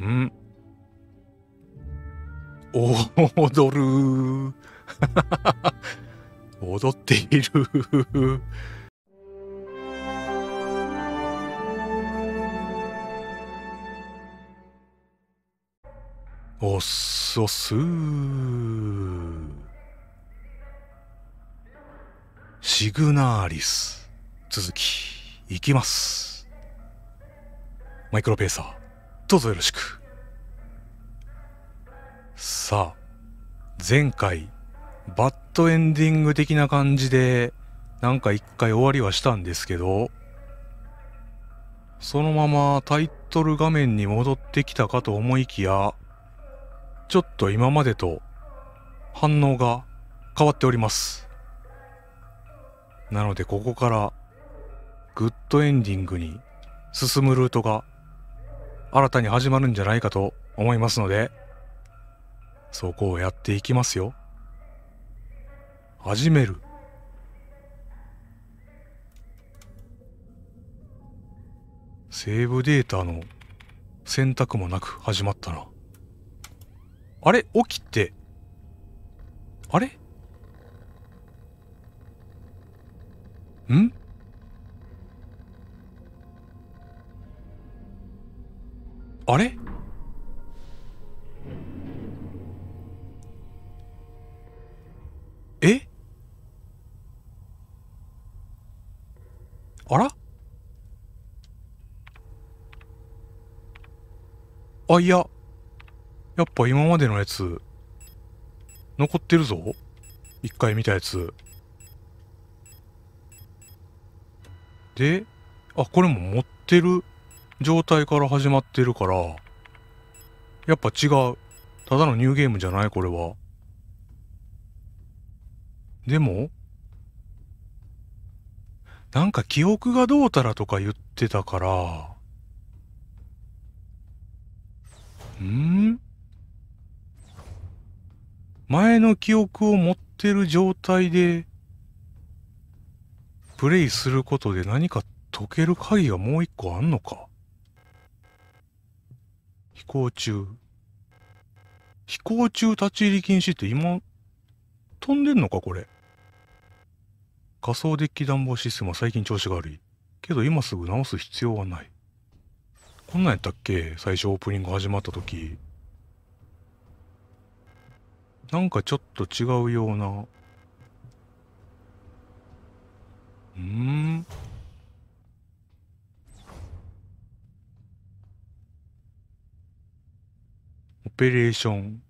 うん踊る 踊っているおっそすシグナーリス続きいきますマイクロペーサーどうぞよろしく。さあ、前回、バッドエンディング的な感じで、なんか一回終わりはしたんですけど、そのままタイトル画面に戻ってきたかと思いきや、ちょっと今までと反応が変わっております。なのでここからグッドエンディングに進むルートが新たに始まるんじゃないかと思いますので、そこをやっていきますよ。始める。セーブデータの選択もなく始まったな。あれ起きて。あれんあれえあらあ、いや。やっぱ今までのやつ、残ってるぞ。一回見たやつ。で、あ、これも持ってる。状態から始まってるから、やっぱ違う。ただのニューゲームじゃないこれは。でも、なんか記憶がどうたらとか言ってたから、ん前の記憶を持ってる状態で、プレイすることで何か解ける鍵がもう一個あんのか行中。飛行中立ち入り禁止って今、飛んでんのかこれ。仮想デッキ暖房システムは最近調子が悪い。けど今すぐ直す必要はない。こんなんやったっけ最初オープニング始まった時。なんかちょっと違うような。うんペレーション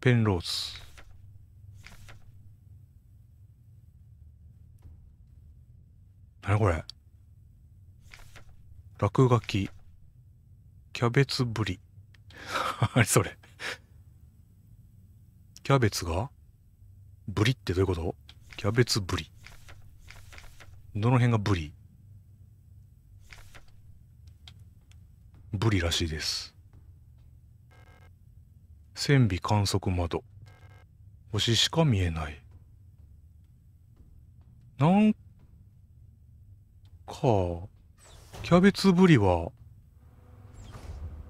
ペンロース何これ落書きキャベツぶりあれ それキャベツがぶりってどういうことキャベツぶりどの辺がぶりぶりらしいです線尾観測窓星しか見えないなんかキャベツぶりは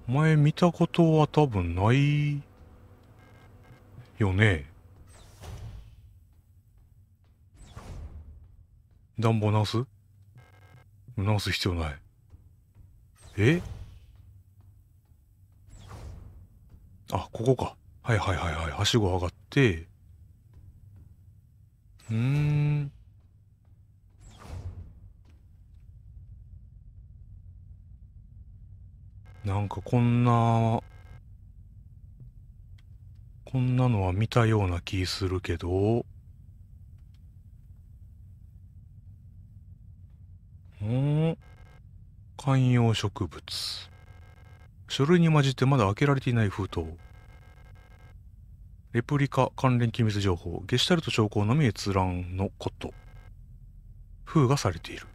前見たことは多分ないよね暖房直す直す必要ないえあここかはいはいはいはいはしご上がってうんなんかこんなこんなのは見たような気するけどうん観葉植物書類に混じってまだ開けられていない封筒レプリカ関連機密情報ゲシュタルト証拠のみ閲覧のこと封がされている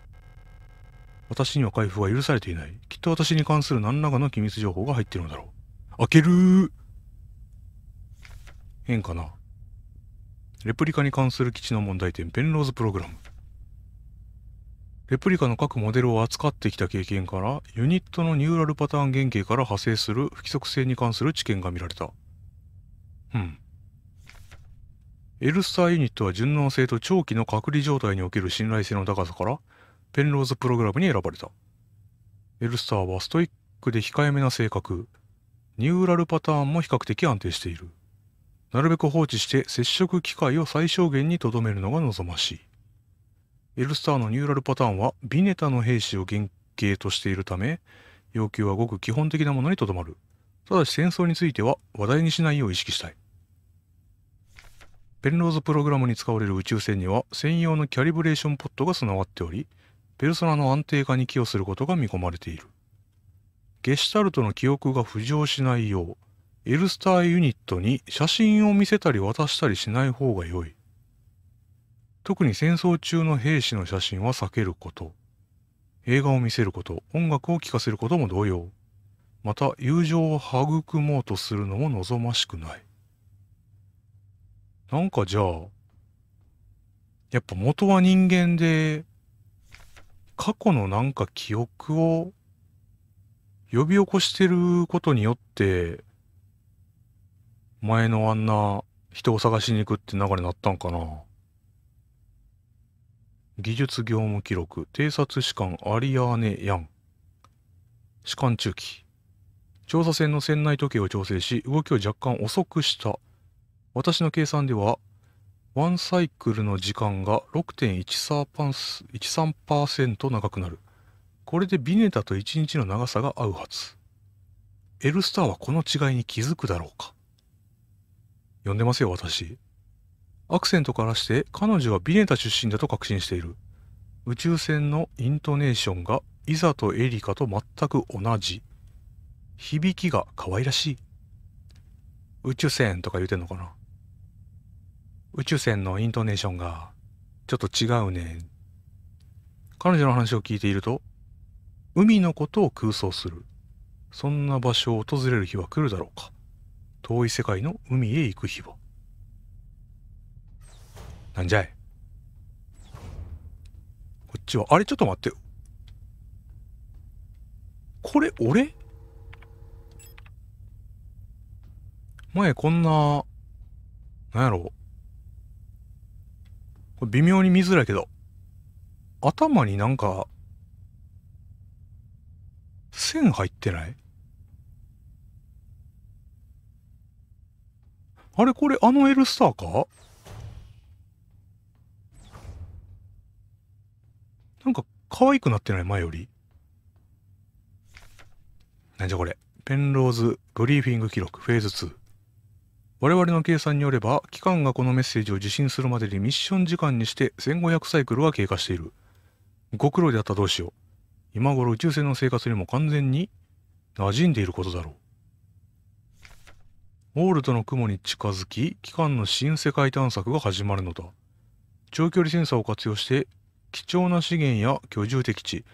私には開封は許されていないきっと私に関する何らかの機密情報が入っているのだろう開ける変かなレプリカに関する基地の問題点ペンローズプログラムレプリカの各モデルを扱ってきた経験から、ユニットのニューラルパターン原型から派生する不規則性に関する知見が見られた。うん。エルスターユニットは順応性と長期の隔離状態における信頼性の高さから、ペンローズプログラムに選ばれた。エルスターはストイックで控えめな性格、ニューラルパターンも比較的安定している。なるべく放置して接触機会を最小限にとどめるのが望ましい。エルスターのニューラルパターンはビネタの兵士を原型としているため、要求はごく基本的なものにとどまる。ただし戦争については話題にしないよう意識したい。ペンローズプログラムに使われる宇宙船には専用のキャリブレーションポットが備わっており、ペルソナの安定化に寄与することが見込まれている。ゲシュタルトの記憶が浮上しないよう、エルスターユニットに写真を見せたり渡したりしない方が良い。特に戦争中の兵士の写真は避けること映画を見せること音楽を聴かせることも同様また友情を育もうとするのも望ましくないなんかじゃあやっぱ元は人間で過去のなんか記憶を呼び起こしてることによって前のあんな人を探しに行くって流れになったんかな技術業務記録、偵察士官アリアーネ・ヤン。士官中期。調査船の船内時計を調整し、動きを若干遅くした。私の計算では、ワンサイクルの時間が6.13%長くなる。これでビネタと1日の長さが合うはず。エルスターはこの違いに気づくだろうか。読んでますよ、私。アクセントからして彼女はビネタ出身だと確信している。宇宙船のイントネーションがいざとエリカと全く同じ。響きが可愛らしい。宇宙船とか言うてんのかな宇宙船のイントネーションがちょっと違うね。彼女の話を聞いていると、海のことを空想する。そんな場所を訪れる日は来るだろうか。遠い世界の海へ行く日は。なんじゃいこっちはあれちょっと待ってこれ俺前こんななんやろこれ微妙に見づらいけど頭になんか線入ってないあれこれあの L スターか可愛くなってない前より。なんじゃこれ。ペンローズブリーフィング記録フェーズ2。我々の計算によれば、機関がこのメッセージを受信するまでにミッション時間にして1500サイクルは経過している。ご苦労であったどうしよう。今頃宇宙船の生活にも完全に馴染んでいることだろう。オールドの雲に近づき、機関の新世界探索が始まるのだ。長距離センサーを活用して貴重な資源や居住的地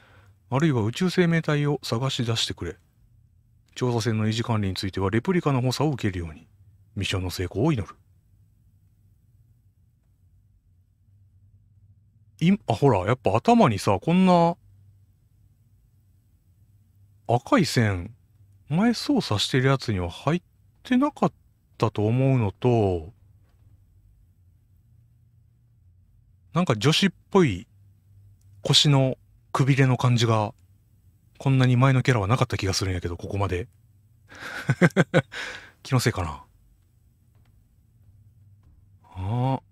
あるいは宇宙生命体を探し出してくれ調査船の維持管理についてはレプリカの補佐を受けるようにミッションの成功を祈る今あほらやっぱ頭にさこんな赤い線前操作してるやつには入ってなかったと思うのとなんか女子っぽい腰のくびれの感じが、こんなに前のキャラはなかった気がするんやけど、ここまで。気のせいかな。ああ。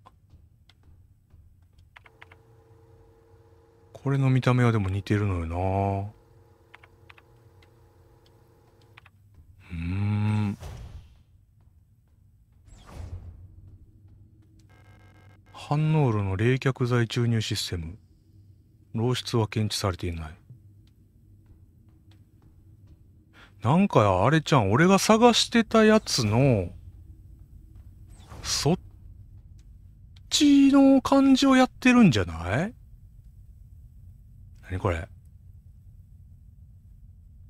これの見た目はでも似てるのよなうん反応炉の冷却剤注入システム漏出は検知されていないなんかあれちゃん俺が探してたやつのそっちの感じをやってるんじゃない何これ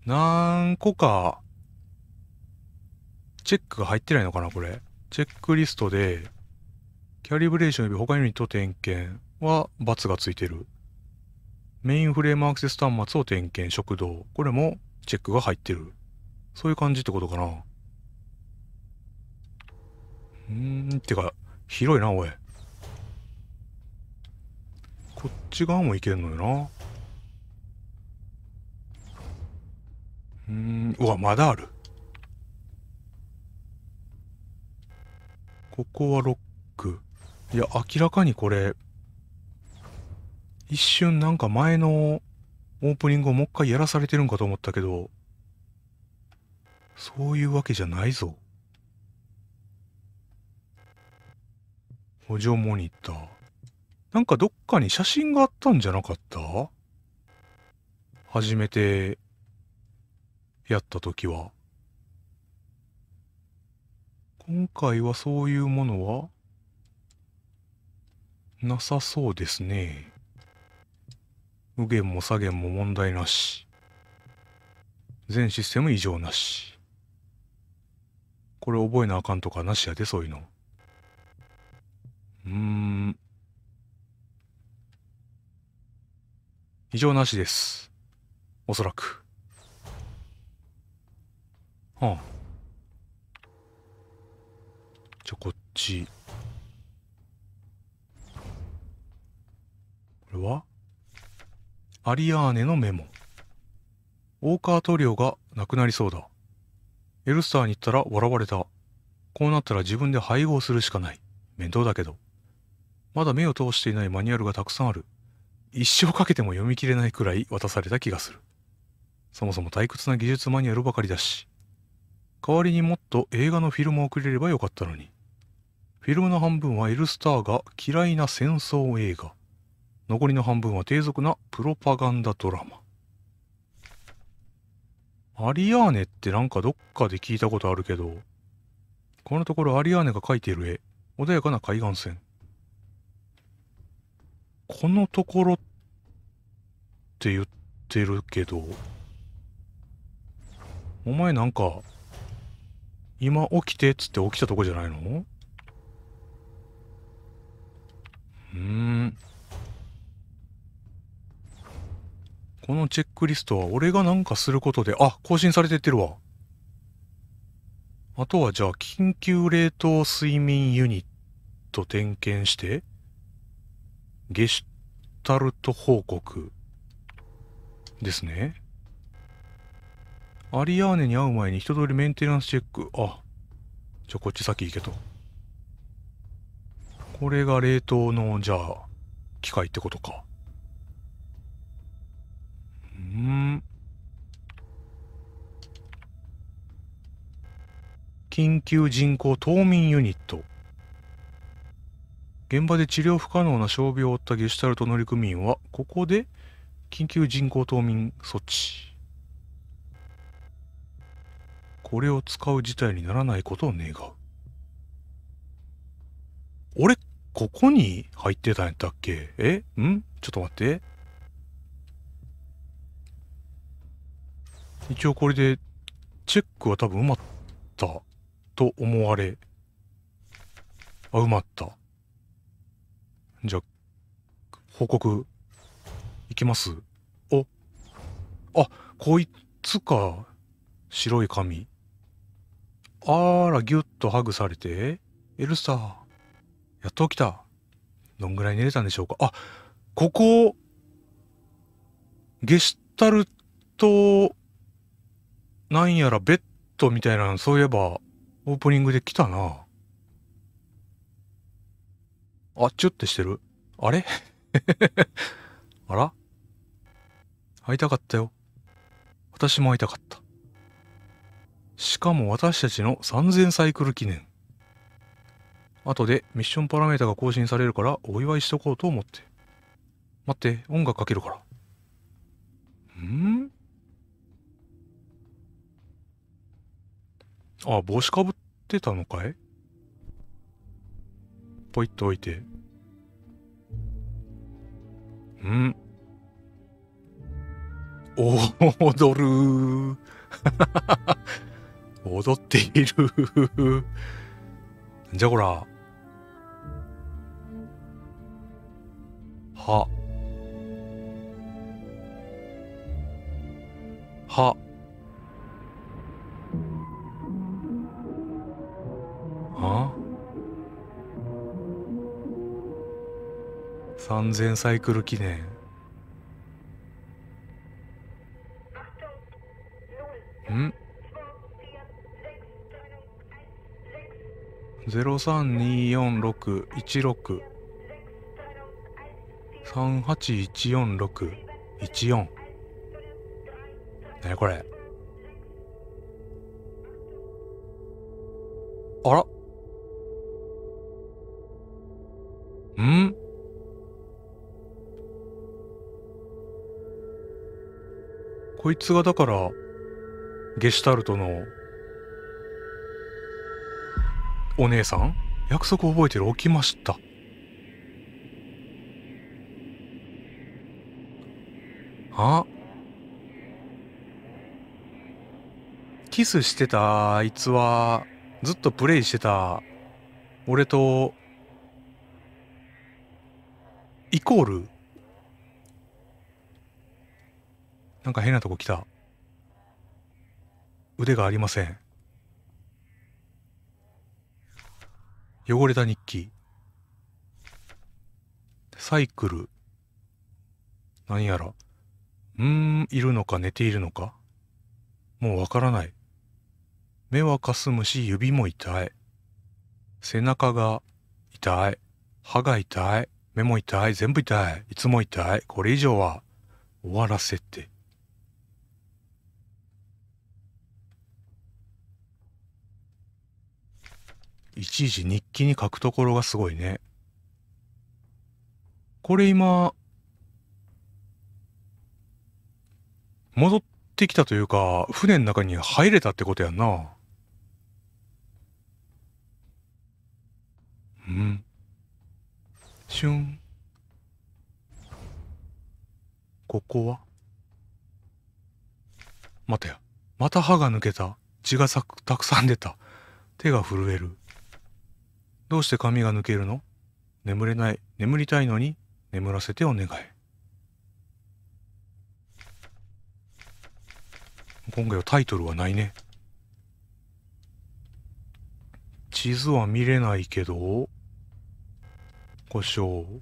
何個かチェックが入ってないのかなこれチェックリストでキャリブレーション及び他にと点検は罰がついてるメインフレームアクセス端末を点検、食堂。これもチェックが入ってる。そういう感じってことかな。うんてか、広いな、おい。こっち側も行けんのよな。うん、うわ、まだある。ここはロック。いや、明らかにこれ、一瞬なんか前のオープニングをもう一回やらされてるんかと思ったけど、そういうわけじゃないぞ。補助モニター。なんかどっかに写真があったんじゃなかった初めてやった時は。今回はそういうものはなさそうですね。無限も左限も問題なし。全システム異常なし。これ覚えなあかんとかなしやで、そういうの。うーん。異常なしです。おそらく。はあ。じゃ、こっち。これはアリアーネのメモ大川塗料がなくなりそうだエルスターに行ったら笑われたこうなったら自分で配合するしかない面倒だけどまだ目を通していないマニュアルがたくさんある一生かけても読み切れないくらい渡された気がするそもそも退屈な技術マニュアルばかりだし代わりにもっと映画のフィルムをくれればよかったのにフィルムの半分はエルスターが嫌いな戦争映画残りの半分は低俗なプロパガンダドラマアリアーネってなんかどっかで聞いたことあるけどこのところアリアーネが描いている絵穏やかな海岸線このところって言ってるけどお前なんか今起きてっつって起きたとこじゃないのうんこのチェックリストは俺がなんかすることで、あ、更新されてってるわ。あとはじゃあ、緊急冷凍睡眠ユニット点検して、ゲシュタルト報告ですね。アリアーネに会う前に一通りメンテナンスチェック。あ、じゃあこっち先行けと。これが冷凍の、じゃあ、機械ってことか。。緊急人口冬眠ユニット。現場で治療不可能な傷病を負ったゲシュタルト乗組員は、ここで緊急人工冬眠措置。これを使う事態にならないことを願う。俺、ここに入ってたんやったっけえんちょっと待って。一応これでチェックは多分埋まったと思われあ埋まったじゃ報告いきますおあこいつか白い髪あらぎゅっとハグされてエルサーやっと起きたどんぐらい寝れたんでしょうかあここゲシュタルトなんやらベッドみたいなのそういえばオープニングで来たなあっちゅってしてるあれ あら会いたかったよ私も会いたかったしかも私たちの3000サイクル記念後でミッションパラメータが更新されるからお祝いしとこうと思って待って音楽かけるからんあ、帽子かぶってたのかいポイッと置いて。んおお踊る 踊っている じゃこら。は。は。あ3000サイクル記念ん032461638146 1 4ね1これあらんこいつがだから、ゲシュタルトの、お姉さん約束覚えてる起きました。あキスしてたあいつは、ずっとプレイしてた、俺とイコールなんか変なとこ来た腕がありません汚れた日記サイクル何やらうんいるのか寝ているのかもうわからない目はかすむし指も痛い背中が痛い歯が痛い目も痛い、全部痛い、いつも痛い、これ以上は終わらせて。いちいち日記に書くところがすごいね。これ今、戻ってきたというか、船の中に入れたってことやんな。うん。シュンここは待てやまた歯が抜けた血がさく、たくさん出た手が震えるどうして髪が抜けるの眠れない眠りたいのに眠らせてお願い今回はタイトルはないね地図は見れないけど故障。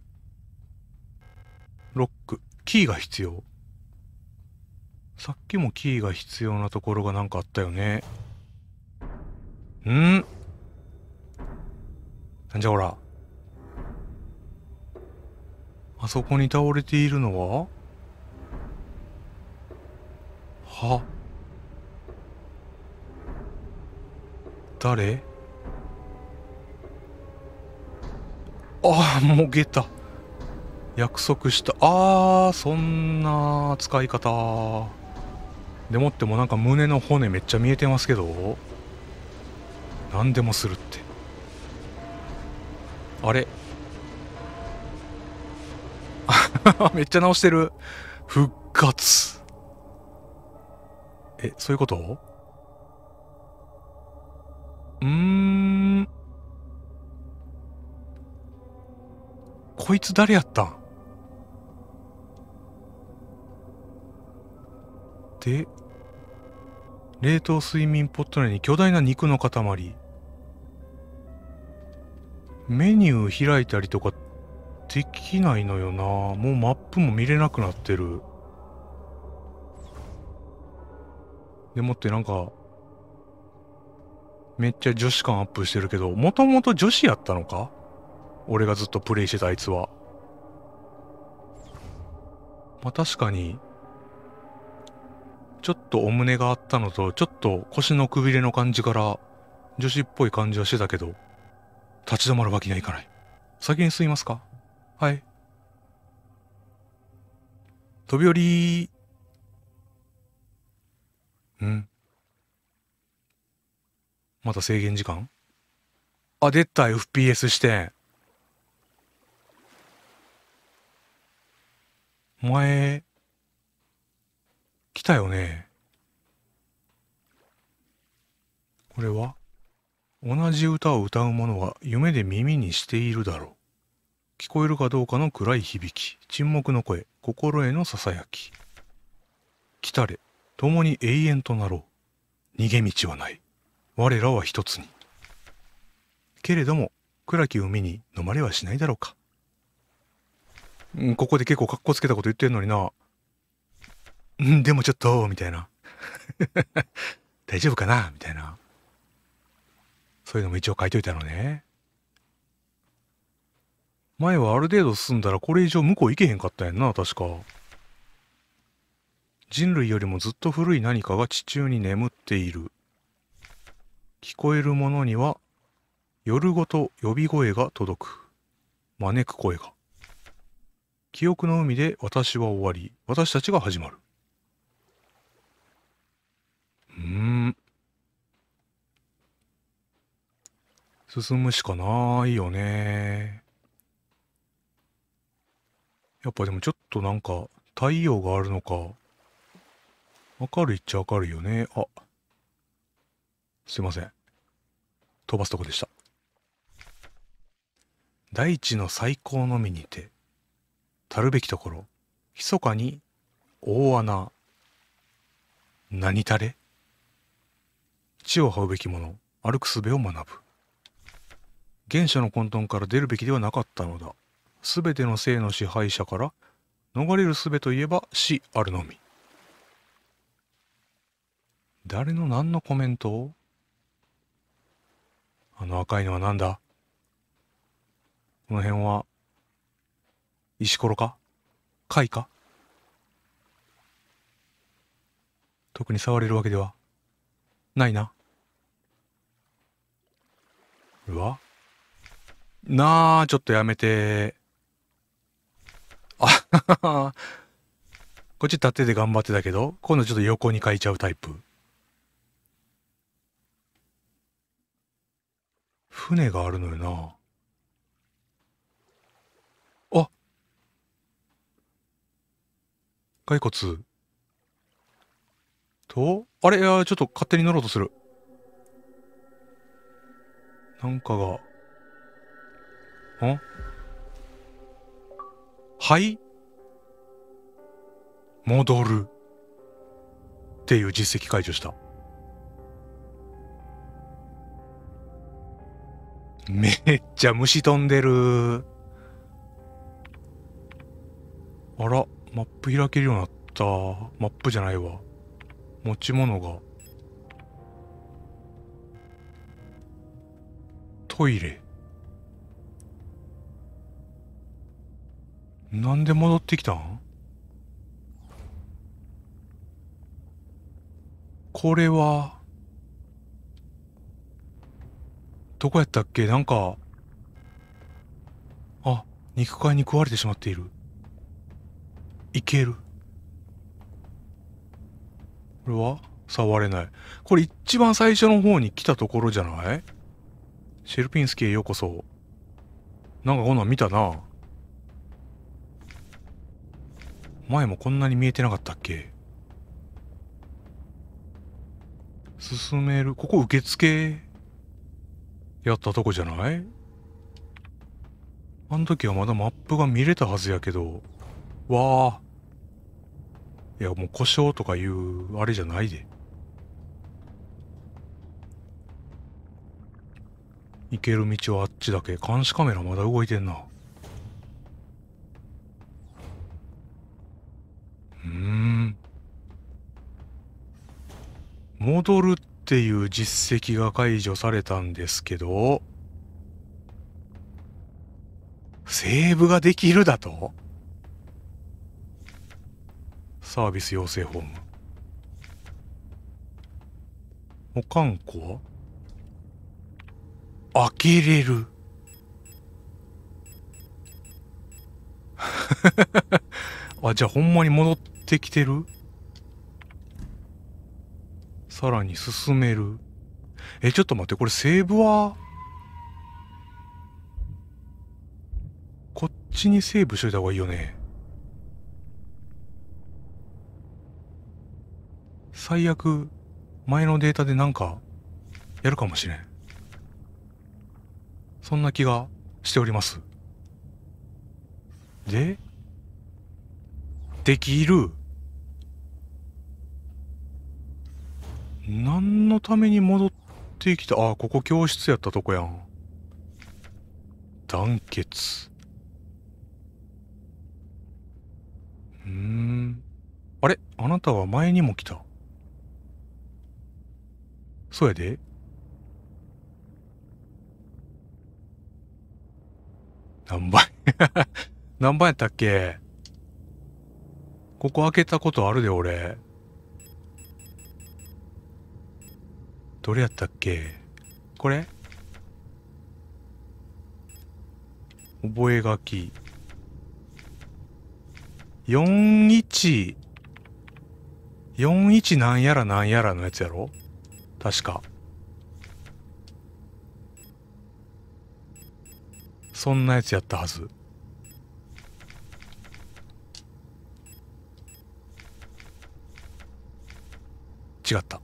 ロック。キーが必要。さっきもキーが必要なところが何かあったよね。んなんじゃほら。あそこに倒れているのはは誰ああ、もげた。約束した。ああ、そんな使い方。でもってもなんか胸の骨めっちゃ見えてますけど。何でもするって。あれ めっちゃ直してる。復活。え、そういうことうーん。こいつ誰やったんで冷凍睡眠ポット内に巨大な肉の塊メニュー開いたりとかできないのよなもうマップも見れなくなってるでもってなんかめっちゃ女子感アップしてるけどもともと女子やったのか俺がずっとプレイしてたあいつは。まあ確かに、ちょっとお胸があったのと、ちょっと腰のくびれの感じから、女子っぽい感じはしてたけど、立ち止まるわけにはいかない。先に進みますかはい。飛び降りうん。また制限時間あ、出た FPS して。お前、来たよね。これは同じ歌を歌う者は夢で耳にしているだろう。聞こえるかどうかの暗い響き、沈黙の声、心へのささやき。来たれ、共に永遠となろう。逃げ道はない。我らは一つに。けれども、暗き海に飲まれはしないだろうか。うん、ここで結構かっこつけたこと言ってんのにな。うん、でもちょっと、みたいな。大丈夫かなみたいな。そういうのも一応書いといたのね。前はある程度進んだらこれ以上向こう行けへんかったんやんな、確か。人類よりもずっと古い何かが地中に眠っている。聞こえるものには夜ごと呼び声が届く。招く声が。記憶の海で私は終わり、私たちが始まる。うん。進むしかないよね。やっぱでもちょっとなんか太陽があるのか、明るいっちゃ明るいよね。あ、すいません。飛ばすとこでした。大地の最高のみにて、たるべきところ密かに大穴何たれ地を這うべきもの歩く術を学ぶ原初の混沌から出るべきではなかったのだ全ての性の支配者から逃れる術といえば死あるのみ誰の何のコメントをあの赤いのは何だこの辺は石ころか貝か特に触れるわけではないな。うわなあ、ちょっとやめて。あ こっち縦で頑張ってたけど、今度ちょっと横に書いちゃうタイプ。船があるのよな。骸骨。と、あれいや、ちょっと勝手に乗ろうとする。なんかが。んはい戻る。っていう実績解除した。めっちゃ虫飛んでる。あら。マップ開けるようになった。マップじゃないわ。持ち物が。トイレ。なんで戻ってきたんこれは、どこやったっけなんか、あ、肉塊に食われてしまっている。いけるこれは触れないこれ一番最初の方に来たところじゃないシェルピンスキーへようこそなんかこんなん見たな前もこんなに見えてなかったっけ進めるここ受付やったとこじゃないあの時はまだマップが見れたはずやけどわあいや、もう故障とかいう、あれじゃないで。行ける道はあっちだけ。監視カメラまだ動いてんな。うん。戻るっていう実績が解除されたんですけど、セーブができるだとサービス養成ホームおかんこは開けれる あじゃあほんまに戻ってきてるさらに進めるえちょっと待ってこれセーブはこっちにセーブしといた方がいいよね最悪、前のデータでなんか、やるかもしれん。そんな気がしております。で、できる。何のために戻ってきたあ、ここ教室やったとこやん。団結。うん。あれあなたは前にも来た。そうやで。何倍 何倍やったっけここ開けたことあるで、俺。どれやったっけこれ覚書き。41。41なんやらなんやらのやつやろ確かそんなやつやったはず違った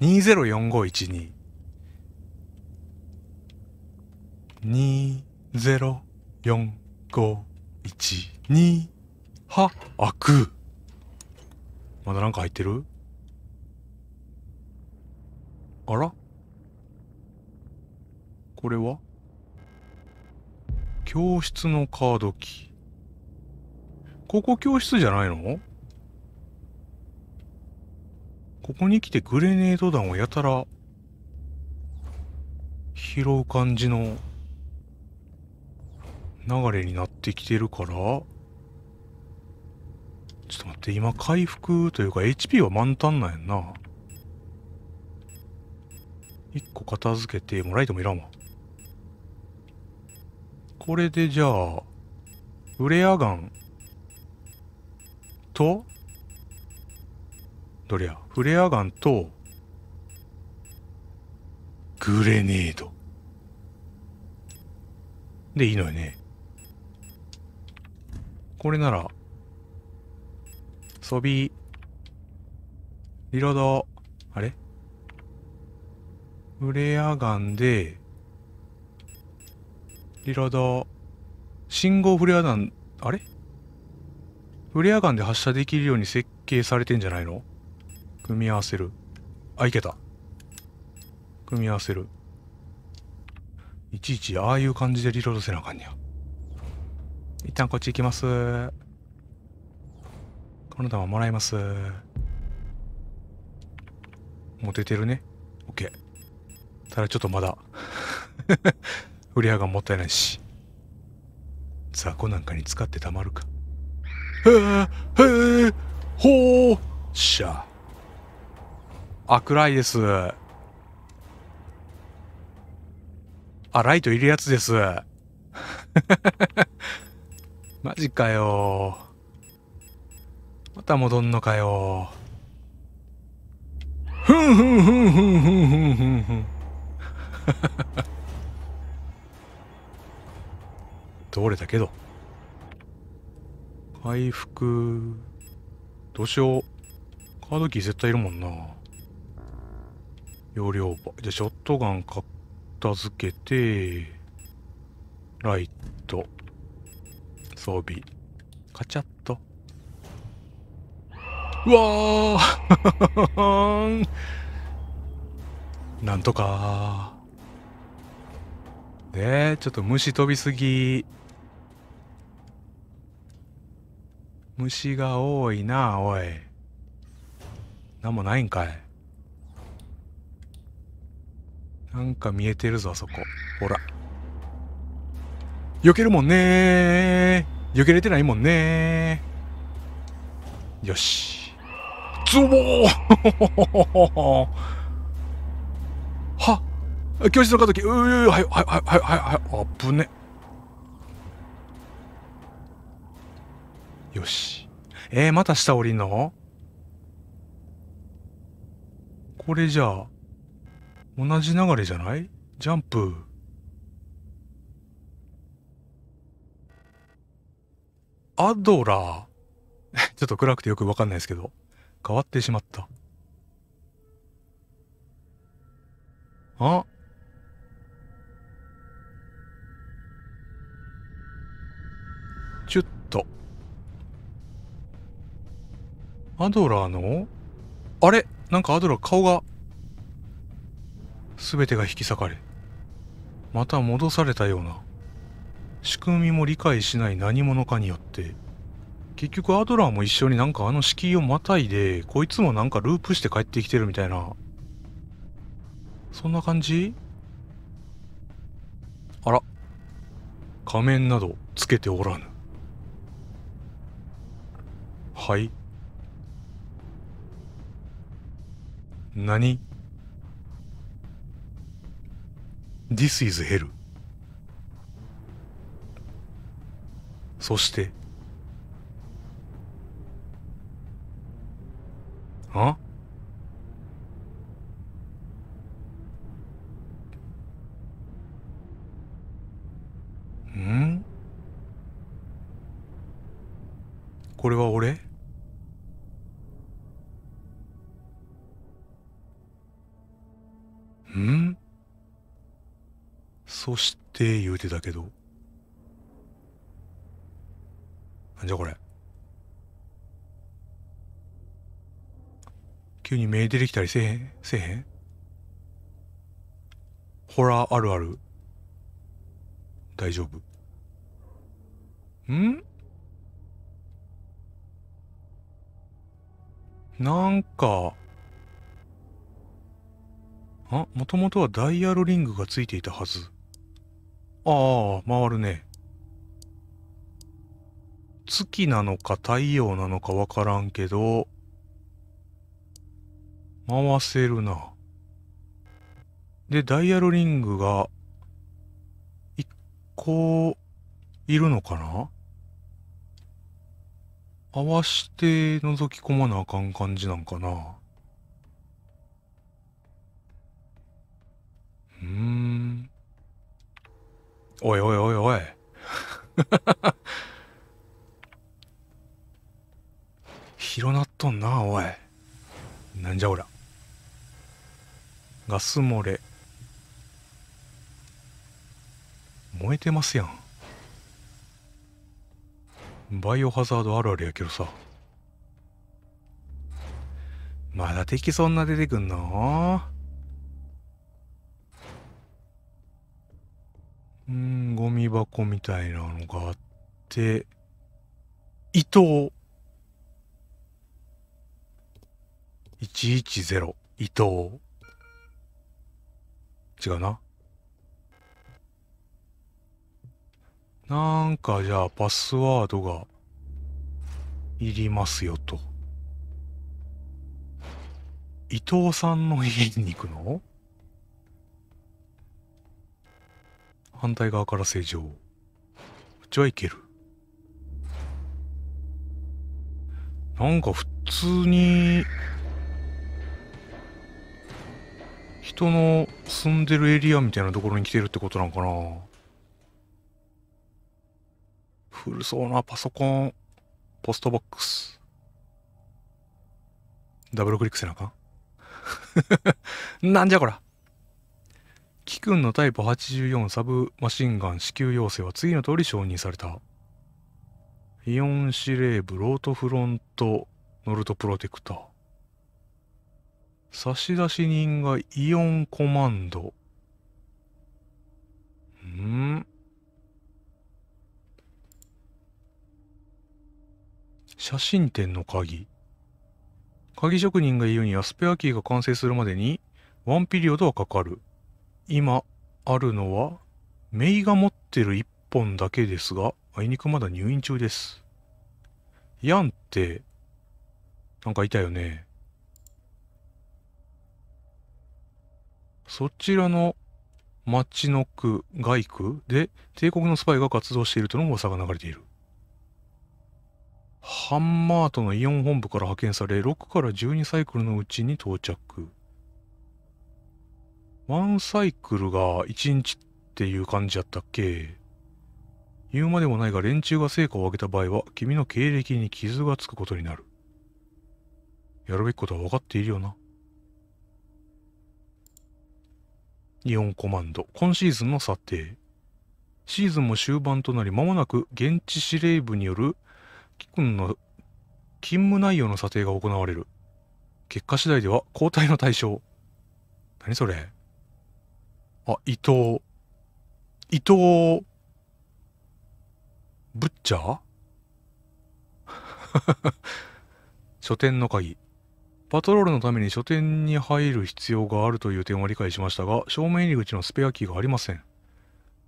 204512 204512は開くまだなんか入ってるあらこれは教室のカードキー。ここ教室じゃないのここに来てグレネード弾をやたら拾う感じの流れになってきてるから、ちょっと待って、今回復というか HP は満タンなんやんな。1個片付けて、もうライトもいらんわ。これでじゃあ、フレアガンと、どれや、フレアガンと、グレネード。で、いいのよね。これなら、装備、リロード、あれフレアガンで、リロード、信号フレアガン、あれフレアガンで発射できるように設計されてんじゃないの組み合わせる。あ、いけた。組み合わせる。いちいちああいう感じでリロードせなあかんにゃ。一旦こっち行きます。この弾もらいます。モテてるね。ただちょっとまだ 売り上がもったいないし。雑魚なんかに使ってたまるか。へえ、へえ、ほーしゃ。あ、暗いです。あ、ライトいるやつです。マジかよ。また戻んのかよ。ふんふんふんふんふんふんふんふん。ど れたけど回復どうしようカードキー絶対いるもんな容量じゃあショットガン片付けてライト装備カチャッとうわー なんとかでちょっと虫飛びすぎ虫が多いなおい何もないんかいなんか見えてるぞあそこほら避けるもんね避けれてないもんねよしズボーはっ 教室の敵ううはいはいはいはいはいあぶねよしえー、また下降りんのこれじゃあ同じ流れじゃないジャンプアドラー ちょっと暗くてよくわかんないですけど変わってしまったあアドラーのあれなんかアドラー顔が、全てが引き裂かれ、また戻されたような、仕組みも理解しない何者かによって、結局アドラーも一緒になんかあの敷居をまたいで、こいつもなんかループして帰ってきてるみたいな、そんな感じあら、仮面などつけておらぬ。はい。何 ?This is hell そしてあんこれは俺んそして言うてたけど。なんじゃこれ。急に目出てきたりせえへんせえへんホラーあるある。大丈夫。んなんか、あ、もともとはダイヤルリングがついていたはず。ああ、回るね。月なのか太陽なのかわからんけど、回せるな。で、ダイヤルリングが、1個、いるのかな合わして覗き込まなあかん感じなんかな。うん。おいおいおいおい。広なっとんな、おい。なんじゃおら。ガス漏れ。燃えてますやん。バイオハザードあるあるやけどさ。まだ敵そんな出てくんのうんゴミ箱みたいなのがあって伊藤110伊藤違うななんかじゃあパスワードがいりますよと伊藤さんの家に行くの反対側から正常こっちはいけるなんか普通に人の住んでるエリアみたいなところに来てるってことなんかな古そうなパソコンポストボックスダブルクリックせなあかん なんじゃこら貴君のタイプ84サブマシンガン支給要請は次の通り承認されたイオン司令部ロートフロントノルトプロテクター差出人がイオンコマンドん写真展の鍵鍵職人が言うにはスペアキーが完成するまでにワンピリオドはかかる今あるのは、メイが持ってる1本だけですが、あいにくまだ入院中です。ヤンって、なんかいたよね。そちらの町の区、外区で帝国のスパイが活動しているとの噂が流れている。ハンマートのイオン本部から派遣され、6から12サイクルのうちに到着。ワンサイクルが1日っていう感じやったっけ言うまでもないが連中が成果を上げた場合は君の経歴に傷がつくことになる。やるべきことは分かっているよな。イオンコマンド、今シーズンの査定。シーズンも終盤となり、間もなく現地司令部による、キ君の勤務内容の査定が行われる。結果次第では交代の対象。何それあ、伊藤。伊藤、ブッチャー 書店の鍵。パトロールのために書店に入る必要があるという点は理解しましたが、正面入り口のスペアキーがありません。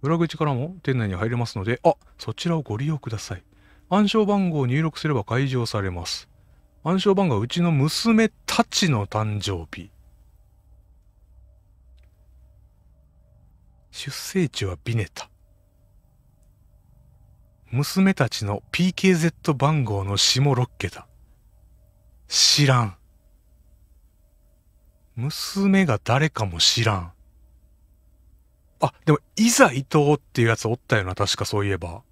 裏口からも店内に入れますので、あ、そちらをご利用ください。暗証番号を入力すれば解除されます。暗証番号はうちの娘たちの誕生日。出生地はビネタ。娘たちの PKZ 番号の下6桁。知らん。娘が誰かも知らん。あ、でも、いざ伊藤っていうやつおったよな、確かそういえば。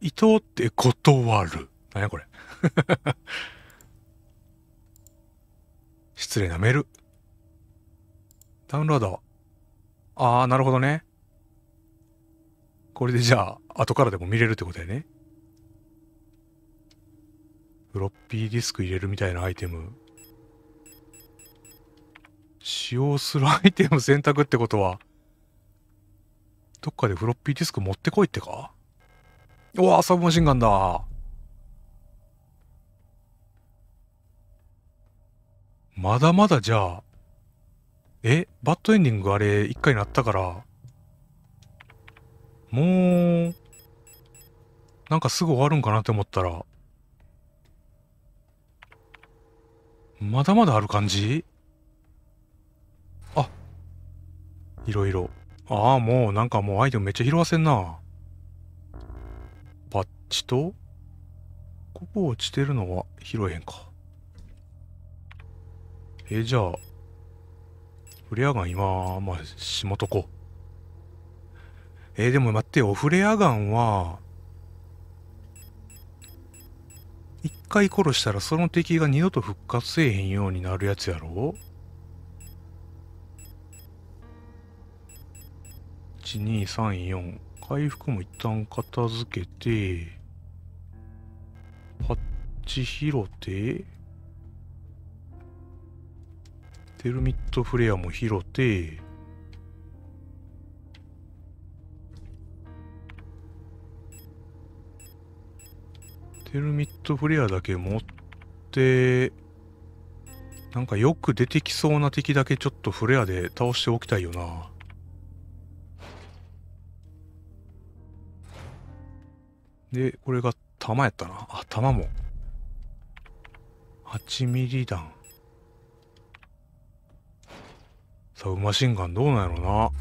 伊藤って断る。何やこれ。失礼なメール。ダウンロード。ああ、なるほどね。これでじゃあ、後からでも見れるってことだよね。フロッピーディスク入れるみたいなアイテム。使用するアイテム選択ってことは、どっかでフロッピーディスク持ってこいってかうわサブマシンガンだまだまだじゃあ、えバッドエンディングあれ一回なったからもうなんかすぐ終わるんかなって思ったらまだまだある感じあいろいろああもうなんかもうアイテムめっちゃ拾わせんなパッチとここ落ちてるのは拾えへんかえじゃあフレアガン今、まあ、しもとこう。えー、でも待ってよ。フレアガンは、一回殺したらその敵が二度と復活せえへんようになるやつやろ ?1234 回復も一旦片付けてパッチ拾ってヘルミットフレアも拾って、ヘルミットフレアだけ持って、なんかよく出てきそうな敵だけちょっとフレアで倒しておきたいよな。で、これが弾やったな。あ、弾も。8ミリ弾。サブマシンガンどうなんやろ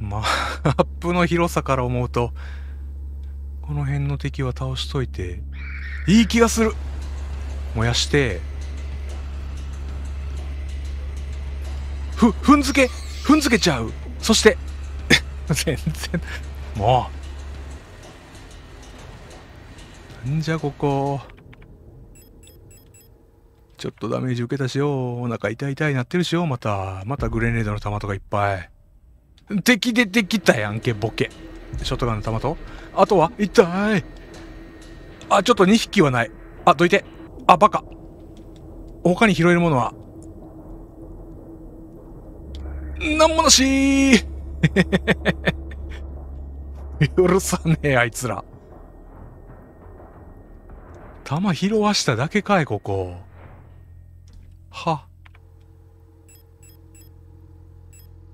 なまあ アップの広さから思うとこの辺の敵は倒しといていい気がする燃やしてふ踏んづけ踏んづけちゃうそして 全然もうなんじゃここちょっとダメージ受けたしよ。お腹痛い痛いなってるしよ。また、またグレネードの弾とかいっぱい。敵出てきたやんけ、ボケ。ショットガンの弾と。あとは痛い。あ、ちょっと2匹はない。あ、どいて。あ、バカ。他に拾えるものは。なんもなしー 許さねえ、あいつら。弾拾わしただけかい、ここ。は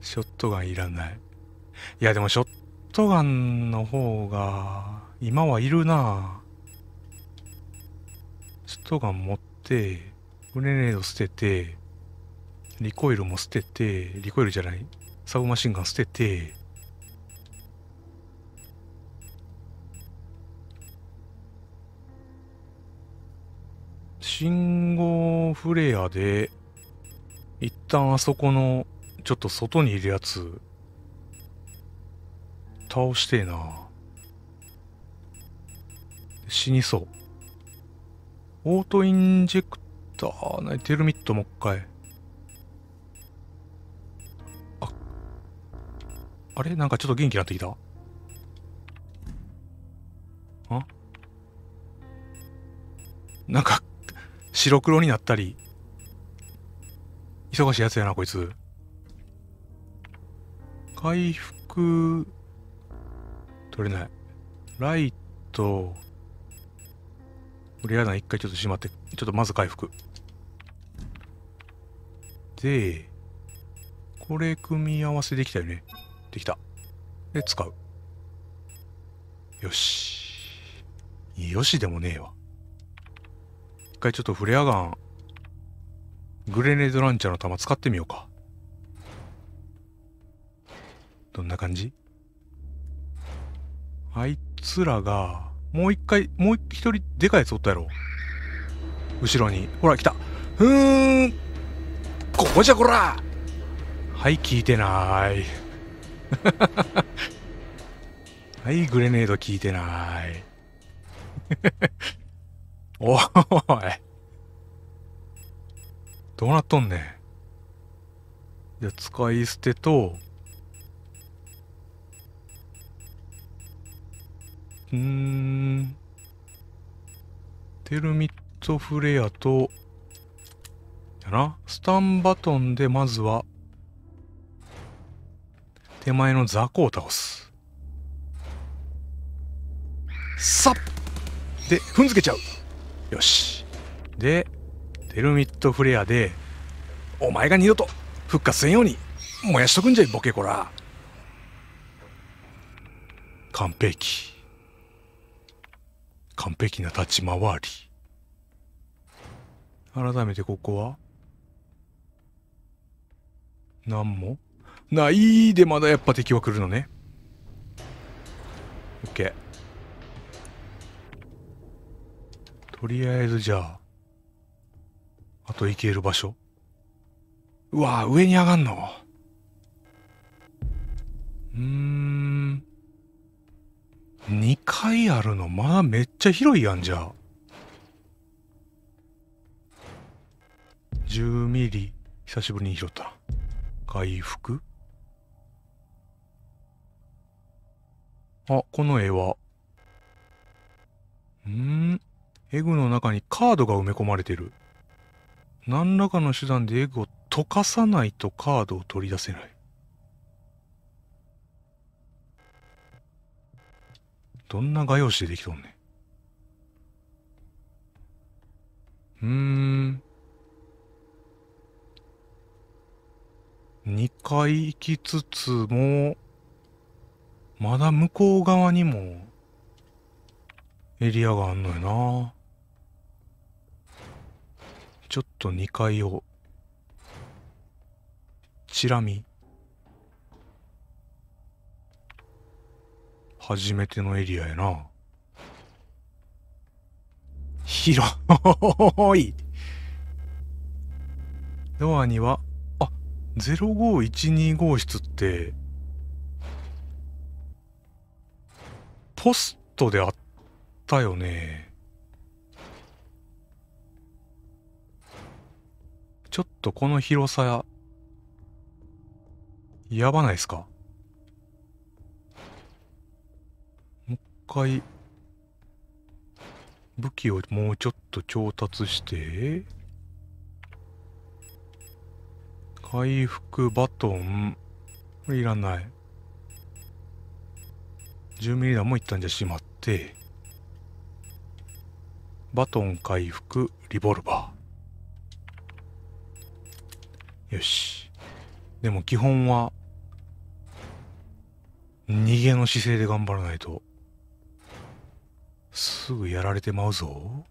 ショットガンいらないいやでもショットガンの方が今はいるなショットガン持ってグレネード捨ててリコイルも捨ててリコイルじゃないサブマシンガン捨てて信号フレアで、一旦あそこの、ちょっと外にいるやつ、倒してえな。死にそう。オートインジェクター、なテルミットもっかい。あ、あれなんかちょっと元気になってきたあなんか白黒になったり忙しいやつやなこいつ回復取れないライトこれやだ一回ちょっとしまってちょっとまず回復でこれ組み合わせできたよねできたで使うよしよしでもねえわ回ちょっとフレアガン、グレネードランチャーの弾使ってみようか。どんな感じあいつらが、もう一回、もう一人でかいやつおったやろ。後ろに。ほら、来た。ふーん。ここじゃこらはい、聞いてない。はい、グレネード聞いてない。おい。どうなっとんねん。じゃあ、使い捨てと、うん。テルミットフレアと、やな。スタンバトンでまずは、手前の雑魚を倒す。さっで、踏んづけちゃう。よし。で、テルミットフレアで、お前が二度と復活せんように燃やしとくんじゃい、ボケコラ。完璧。完璧な立ち回り。改めてここは何もないでまだやっぱ敵は来るのね。OK。とりあえずじゃあ、あと行ける場所。うわ上に上がんの。うーん。2階あるの、まあめっちゃ広いやんじゃあ。10ミリ、久しぶりに拾った。回復あ、この絵は。んエグの中にカードが埋め込まれてる。何らかの手段でエグを溶かさないとカードを取り出せない。どんな画用紙でできとんねん。うーん。2回行きつつも、まだ向こう側にもエリアがあんのよな。ちょっと2階をチラ見初めてのエリアやな広いドアにはあ05125号室ってポストであったよねちょっとこの広さ、やばないですかもう一回、武器をもうちょっと調達して、回復バトン、これいらない。10ミリ弾もいったんじゃしまって、バトン回復、リボルバー。よし。でも基本は、逃げの姿勢で頑張らないと、すぐやられてまうぞ。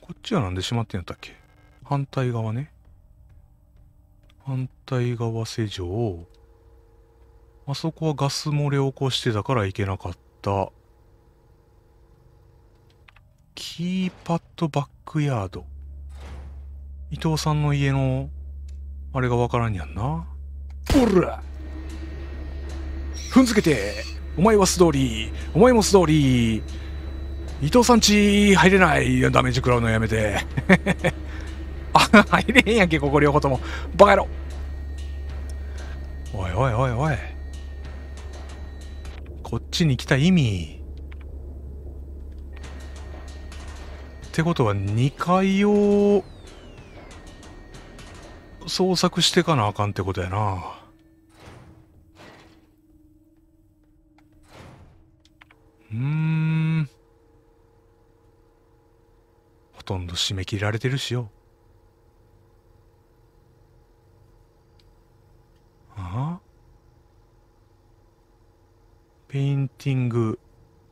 こっちはなんで閉まってんやったっけ反対側ね。反対側施錠。あそこはガス漏れを起こしてたからいけなかった。キーパッドバックヤード。伊藤さんの家の、あれがわからんやんな。おら踏んづけてお前は素通りお前も素通り伊藤さんち入れないダメージ食らうのやめて あ入れへんやんけここ両方ともバカ野郎おいおいおいおいこっちに来た意味ってことは2階を捜索してかなあかんってことやな。うん。ほとんど締め切られてるしよ。ああペインティング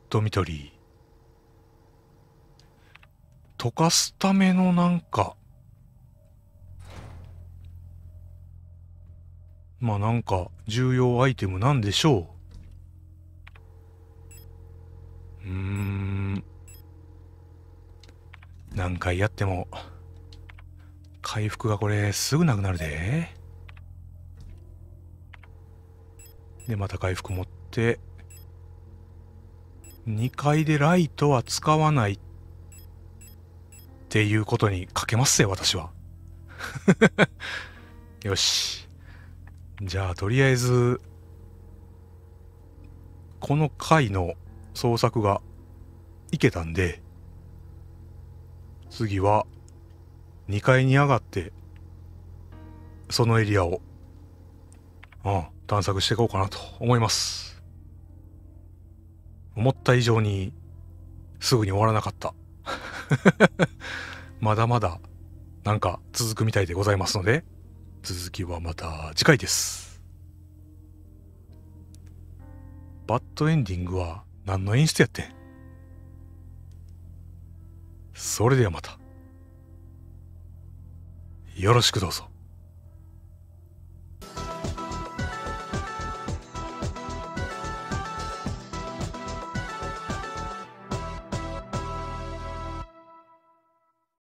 ドミトリー。溶かすためのなんか、まあなんか重要アイテムなんでしょう。うーん。何回やっても、回復がこれすぐなくなるで。で、また回復持って、2階でライトは使わないっていうことにかけますよ、私は。よし。じゃあ、とりあえず、この回の捜索がいけたんで、次は2階に上がって、そのエリアを、うん、探索していこうかなと思います。思った以上にすぐに終わらなかった。まだまだなんか続くみたいでございますので続きはまた次回ですバッドエンディングは何の演出やってんそれではまたよろしくどうぞ